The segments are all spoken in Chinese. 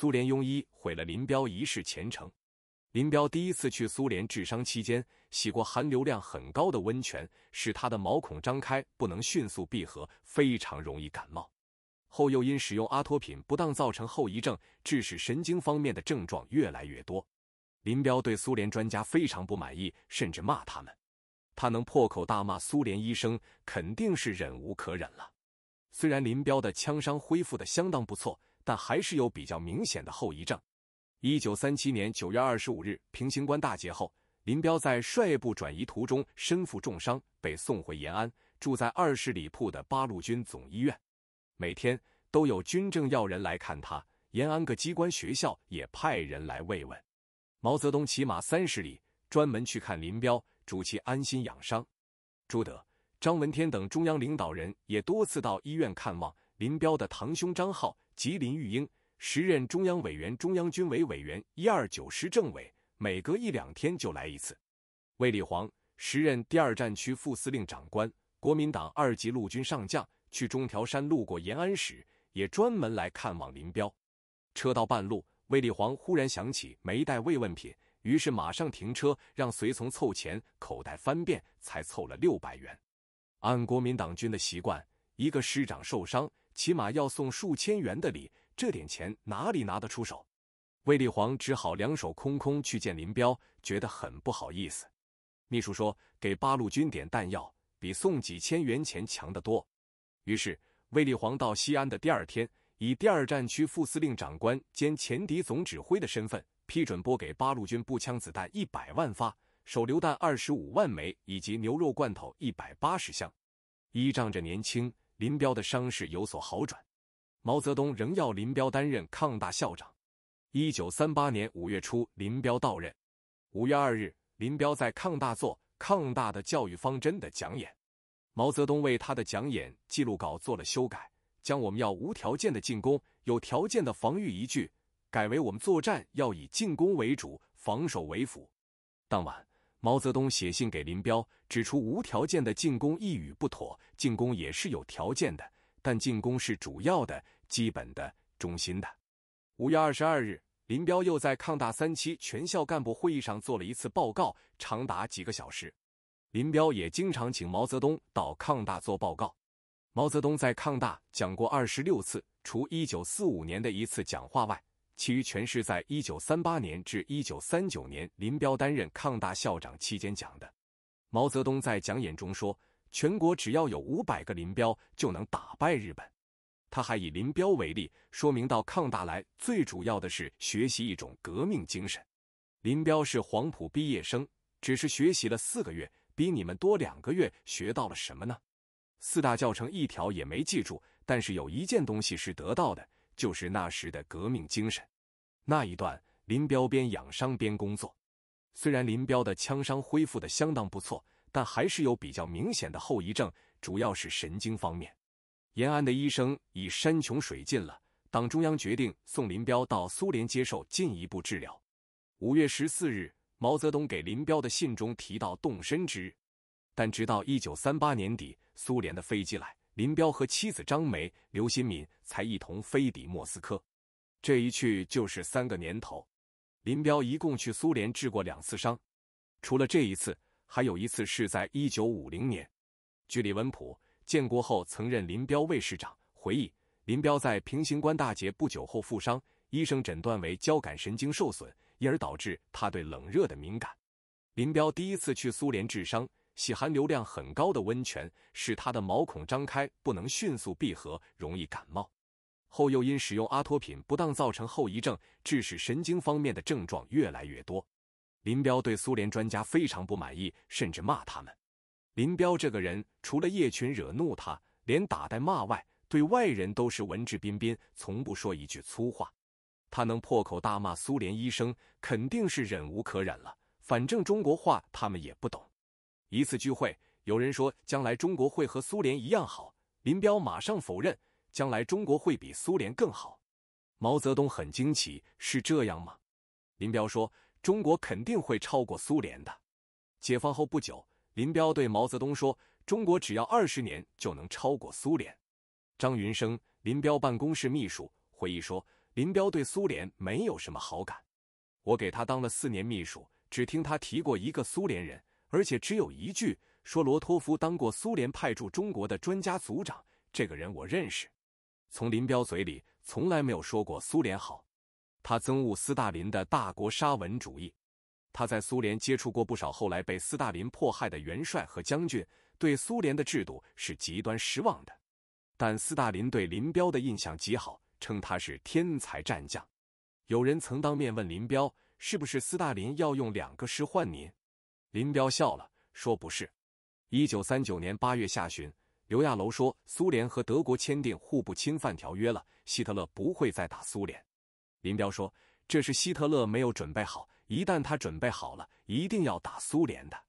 苏联庸医毁了林彪一世前程。林彪第一次去苏联治伤期间，洗过含硫量很高的温泉，使他的毛孔张开，不能迅速闭合，非常容易感冒。后又因使用阿托品不当，造成后遗症，致使神经方面的症状越来越多。林彪对苏联专家非常不满意，甚至骂他们。他能破口大骂苏联医生，肯定是忍无可忍了。虽然林彪的枪伤恢复的相当不错。但还是有比较明显的后遗症。一九三七年九月二十五日，平型关大捷后，林彪在率部转移途中身负重伤，被送回延安，住在二十里铺的八路军总医院。每天都有军政要人来看他，延安各机关学校也派人来慰问。毛泽东骑马三十里，专门去看林彪，主其安心养伤。朱德、张闻天等中央领导人也多次到医院看望林彪的堂兄张浩。吉林玉英时任中央委员、中央军委委员，一二九师政委，每隔一两天就来一次。卫立煌时任第二战区副司令长官，国民党二级陆军上将，去中条山路过延安时，也专门来看望林彪。车到半路，卫立煌忽然想起没带慰问品，于是马上停车，让随从凑钱，口袋翻遍才凑了六百元。按国民党军的习惯，一个师长受伤。起码要送数千元的礼，这点钱哪里拿得出手？卫立煌只好两手空空去见林彪，觉得很不好意思。秘书说：“给八路军点弹药，比送几千元钱强得多。”于是，卫立煌到西安的第二天，以第二战区副司令长官兼前敌总指挥的身份，批准拨给八路军步枪子弹一百万发、手榴弹二十五万枚以及牛肉罐头一百八十箱。依仗着年轻。林彪的伤势有所好转，毛泽东仍要林彪担任抗大校长。一九三八年五月初，林彪到任。五月二日，林彪在抗大做《抗大的教育方针》的讲演，毛泽东为他的讲演记录稿做了修改，将“我们要无条件的进攻，有条件的防御”一句改为“我们作战要以进攻为主，防守为辅”。当晚。毛泽东写信给林彪，指出无条件的进攻一语不妥，进攻也是有条件的，但进攻是主要的、基本的、中心的。五月二十二日，林彪又在抗大三期全校干部会议上做了一次报告，长达几个小时。林彪也经常请毛泽东到抗大做报告，毛泽东在抗大讲过二十六次，除一九四五年的一次讲话外。其余全是在一九三八年至一九三九年，林彪担任抗大校长期间讲的。毛泽东在讲演中说：“全国只要有五百个林彪，就能打败日本。”他还以林彪为例，说明到抗大来最主要的是学习一种革命精神。林彪是黄埔毕业生，只是学习了四个月，比你们多两个月，学到了什么呢？四大教程一条也没记住，但是有一件东西是得到的。就是那时的革命精神。那一段，林彪边养伤边工作。虽然林彪的枪伤恢复的相当不错，但还是有比较明显的后遗症，主要是神经方面。延安的医生已山穷水尽了，党中央决定送林彪到苏联接受进一步治疗。五月十四日，毛泽东给林彪的信中提到动身之日，但直到一九三八年底，苏联的飞机来。林彪和妻子张梅、刘新民才一同飞抵莫斯科，这一去就是三个年头。林彪一共去苏联治过两次伤，除了这一次，还有一次是在一九五零年。据李文普，建国后曾任林彪卫士长，回忆林彪在平型关大捷不久后负伤，医生诊断为交感神经受损，因而导致他对冷热的敏感。林彪第一次去苏联治伤。其含流量很高的温泉，使他的毛孔张开，不能迅速闭合，容易感冒。后又因使用阿托品不当，造成后遗症，致使神经方面的症状越来越多。林彪对苏联专家非常不满意，甚至骂他们。林彪这个人，除了叶群惹怒他，连打带骂外，对外人都是文质彬彬，从不说一句粗话。他能破口大骂苏联医生，肯定是忍无可忍了。反正中国话他们也不懂。一次聚会，有人说将来中国会和苏联一样好，林彪马上否认，将来中国会比苏联更好。毛泽东很惊奇，是这样吗？林彪说，中国肯定会超过苏联的。解放后不久，林彪对毛泽东说，中国只要二十年就能超过苏联。张云生，林彪办公室秘书回忆说，林彪对苏联没有什么好感，我给他当了四年秘书，只听他提过一个苏联人。而且只有一句说罗托夫当过苏联派驻中国的专家组长，这个人我认识。从林彪嘴里从来没有说过苏联好，他憎恶斯大林的大国沙文主义。他在苏联接触过不少后来被斯大林迫害的元帅和将军，对苏联的制度是极端失望的。但斯大林对林彪的印象极好，称他是天才战将。有人曾当面问林彪，是不是斯大林要用两个师换您？林彪笑了，说：“不是。”一九三九年八月下旬，刘亚楼说：“苏联和德国签订互不侵犯条约了，希特勒不会再打苏联。”林彪说：“这是希特勒没有准备好，一旦他准备好了，一定要打苏联的。”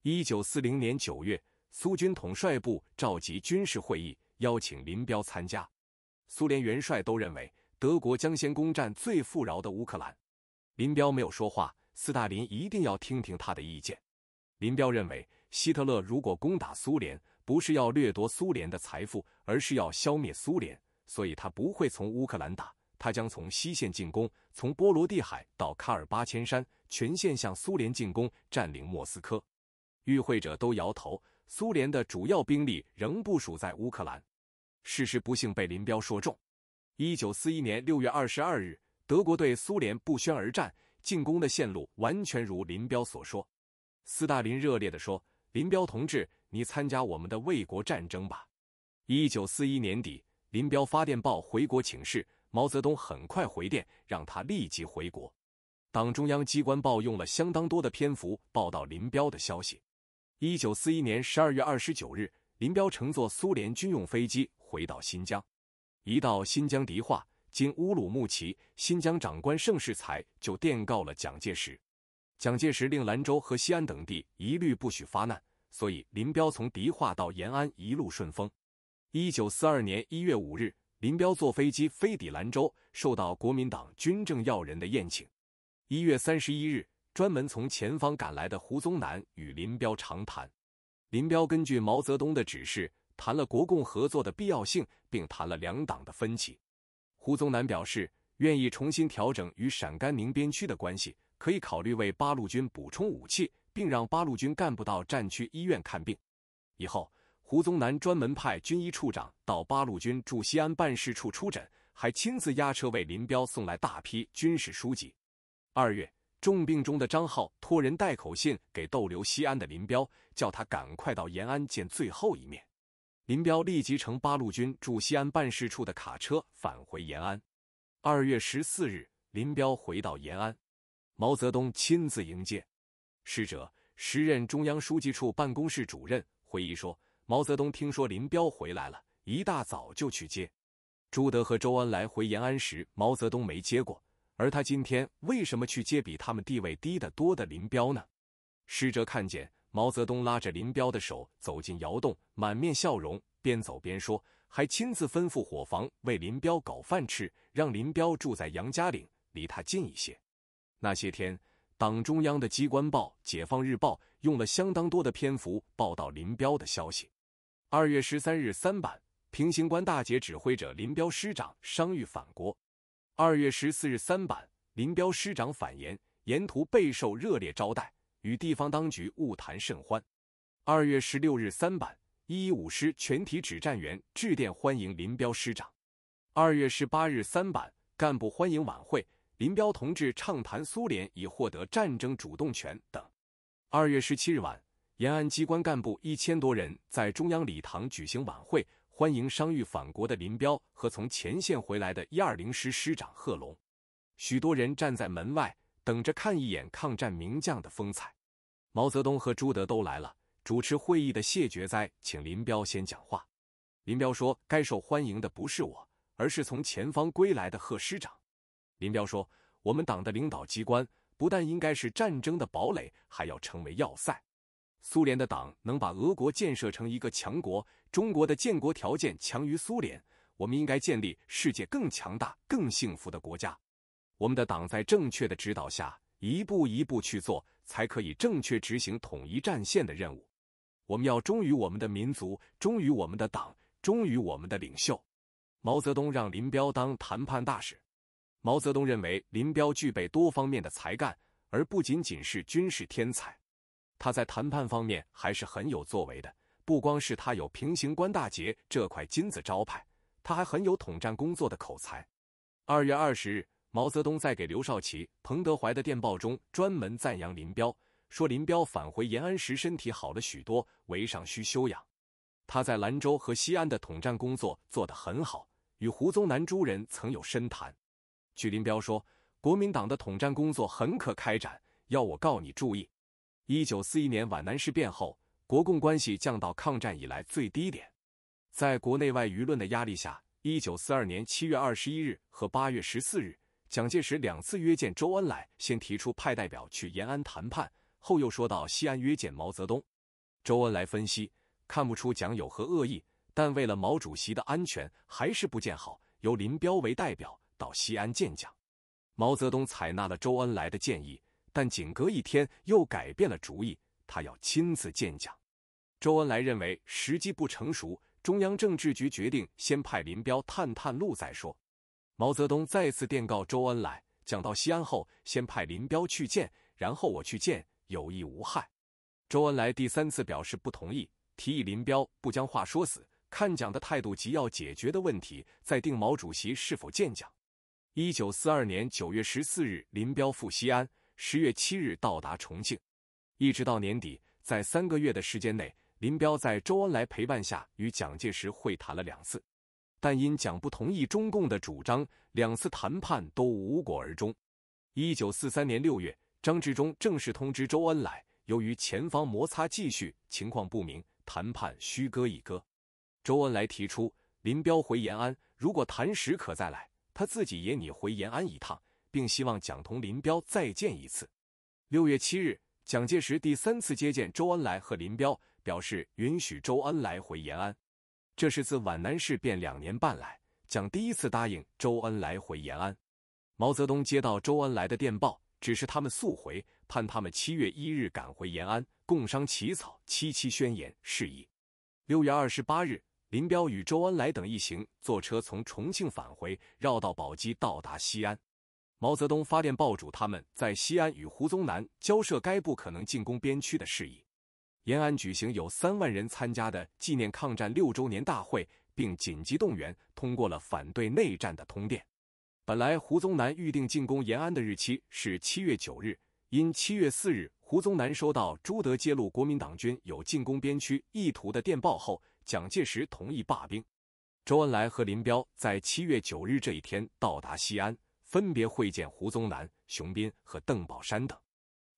一九四零年九月，苏军统帅部召集军事会议，邀请林彪参加。苏联元帅都认为德国将先攻占最富饶的乌克兰。林彪没有说话。斯大林一定要听听他的意见。林彪认为，希特勒如果攻打苏联，不是要掠夺苏联的财富，而是要消灭苏联，所以他不会从乌克兰打，他将从西线进攻，从波罗的海到喀尔巴阡山，全线向苏联进攻，占领莫斯科。与会者都摇头，苏联的主要兵力仍部署在乌克兰。事实不幸被林彪说中。一九四一年六月二十二日，德国对苏联不宣而战。进攻的线路完全如林彪所说。斯大林热烈的说：“林彪同志，你参加我们的卫国战争吧。”一九四一年底，林彪发电报回国请示，毛泽东很快回电，让他立即回国。党中央机关报用了相当多的篇幅报道林彪的消息。一九四一年十二月二十九日，林彪乘坐苏联军用飞机回到新疆。一到新疆迪化。今乌鲁木齐、新疆长官盛世才就电告了蒋介石，蒋介石令兰州和西安等地一律不许发难，所以林彪从迪化到延安一路顺风。一九四二年一月五日，林彪坐飞机飞抵兰州，受到国民党军政要人的宴请。一月三十一日，专门从前方赶来的胡宗南与林彪长谈，林彪根据毛泽东的指示，谈了国共合作的必要性，并谈了两党的分歧。胡宗南表示愿意重新调整与陕甘宁边区的关系，可以考虑为八路军补充武器，并让八路军干部到战区医院看病。以后，胡宗南专门派军医处长到八路军驻西安办事处出诊，还亲自押车为林彪送来大批军事书籍。二月，重病中的张浩托人带口信给逗留西安的林彪，叫他赶快到延安见最后一面。林彪立即乘八路军驻西安办事处的卡车返回延安。二月十四日，林彪回到延安，毛泽东亲自迎接。师者，时任中央书记处办公室主任，回忆说，毛泽东听说林彪回来了，一大早就去接。朱德和周恩来回延安时，毛泽东没接过，而他今天为什么去接比他们地位低得多的林彪呢？师者看见。毛泽东拉着林彪的手走进窑洞，满面笑容，边走边说，还亲自吩咐伙房为林彪搞饭吃，让林彪住在杨家岭，离他近一些。那些天，党中央的机关报《解放日报》用了相当多的篇幅报道林彪的消息。二月十三日三版，《平型关大捷指挥者林彪师长伤愈返国》。二月十四日三版，《林彪师长返延沿途备受热烈招待》。与地方当局晤谈甚欢。二月十六日三版，一一五师全体指战员致电欢迎林彪师长。二月十八日三版，干部欢迎晚会，林彪同志畅谈苏联已获得战争主动权等。二月十七日晚，延安机关干部一千多人在中央礼堂举行晚会，欢迎商誉返国的林彪和从前线回来的一二零师师长贺龙。许多人站在门外等着看一眼抗战名将的风采。毛泽东和朱德都来了。主持会议的谢觉哉请林彪先讲话。林彪说：“该受欢迎的不是我，而是从前方归来的贺师长。”林彪说：“我们党的领导机关不但应该是战争的堡垒，还要成为要塞。苏联的党能把俄国建设成一个强国，中国的建国条件强于苏联，我们应该建立世界更强大、更幸福的国家。我们的党在正确的指导下。”一步一步去做，才可以正确执行统一战线的任务。我们要忠于我们的民族，忠于我们的党，忠于我们的领袖。毛泽东让林彪当谈判大使。毛泽东认为林彪具备多方面的才干，而不仅仅是军事天才。他在谈判方面还是很有作为的。不光是他有“平型关大捷”这块金字招牌，他还很有统战工作的口才。二月二十日。毛泽东在给刘少奇、彭德怀的电报中专门赞扬林彪，说林彪返回延安时身体好了许多，为上需休养。他在兰州和西安的统战工作做得很好，与胡宗南诸人曾有深谈。据林彪说，国民党的统战工作很可开展，要我告你注意。一九四一年皖南事变后，国共关系降到抗战以来最低点。在国内外舆论的压力下，一九四二年七月二十一日和八月十四日。蒋介石两次约见周恩来，先提出派代表去延安谈判，后又说到西安约见毛泽东。周恩来分析，看不出蒋有何恶意，但为了毛主席的安全，还是不见好，由林彪为代表到西安见蒋。毛泽东采纳了周恩来的建议，但仅隔一天又改变了主意，他要亲自见蒋。周恩来认为时机不成熟，中央政治局决定先派林彪探探路再说。毛泽东再次电告周恩来，讲到西安后，先派林彪去见，然后我去见，有益无害。周恩来第三次表示不同意，提议林彪不将话说死，看蒋的态度及要解决的问题，再定毛主席是否见蒋。一九四二年九月十四日，林彪赴西安，十月七日到达重庆，一直到年底，在三个月的时间内，林彪在周恩来陪伴下与蒋介石会谈了两次。但因蒋不同意中共的主张，两次谈判都无果而终。一九四三年六月，张治中正式通知周恩来，由于前方摩擦继续，情况不明，谈判需搁一搁。周恩来提出，林彪回延安，如果谈时可再来，他自己也拟回延安一趟，并希望蒋同林彪再见一次。六月七日，蒋介石第三次接见周恩来和林彪，表示允许周恩来回延安。这是自皖南事变两年半来，蒋第一次答应周恩来回延安。毛泽东接到周恩来的电报，指示他们速回，盼他们七月一日赶回延安，共商起草七七宣言事宜。六月二十八日，林彪与周恩来等一行坐车从重庆返回，绕道宝鸡到达西安。毛泽东发电报嘱他们在西安与胡宗南交涉该不可能进攻边区的事宜。延安举行有三万人参加的纪念抗战六周年大会，并紧急动员，通过了反对内战的通电。本来，胡宗南预定进攻延安的日期是七月九日，因七月四日胡宗南收到朱德揭露国民党军有进攻边区意图的电报后，蒋介石同意罢兵。周恩来和林彪在七月九日这一天到达西安，分别会见胡宗南、熊斌和邓宝山等。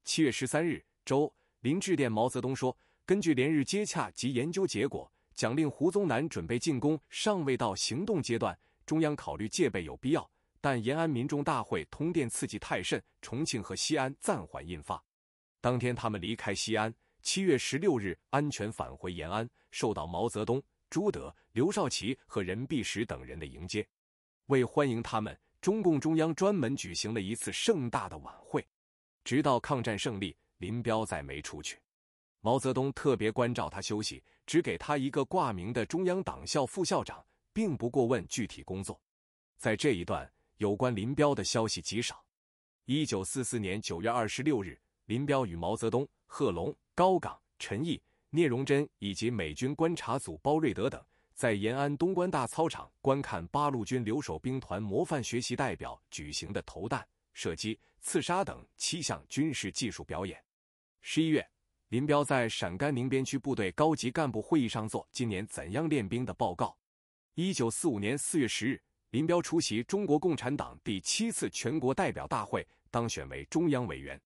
七月十三日，周。林致电毛泽东说：“根据连日接洽及研究结果，蒋令胡宗南准备进攻，尚未到行动阶段。中央考虑戒备有必要，但延安民众大会通电刺激太甚，重庆和西安暂缓印发。”当天，他们离开西安，七月十六日安全返回延安，受到毛泽东、朱德、刘少奇和任弼时等人的迎接。为欢迎他们，中共中央专门举行了一次盛大的晚会。直到抗战胜利。林彪再没出去，毛泽东特别关照他休息，只给他一个挂名的中央党校副校长，并不过问具体工作。在这一段有关林彪的消息极少。一九四四年九月二十六日，林彪与毛泽东、贺龙、高岗、陈毅、聂荣臻以及美军观察组包瑞德等，在延安东关大操场观看八路军留守兵团模范学习代表举行的投弹、射击、刺杀等七项军事技术表演。十一月，林彪在陕甘宁边区部队高级干部会议上做今年怎样练兵”的报告。一九四五年四月十日，林彪出席中国共产党第七次全国代表大会，当选为中央委员。